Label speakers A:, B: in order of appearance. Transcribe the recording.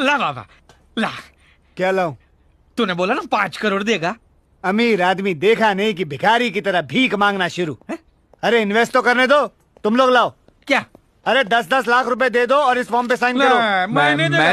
A: ला बाबा ला क्या लाऊ तूने बोला ना पाँच करोड़ देगा अमीर आदमी देखा नहीं कि भिखारी की तरह भीख मांगना शुरू है? अरे इन्वेस्ट तो करने दो तुम लोग लाओ क्या अरे दस दस लाख रुपए दे दो और इस फॉर्म पे साइन करो मैं, मैंने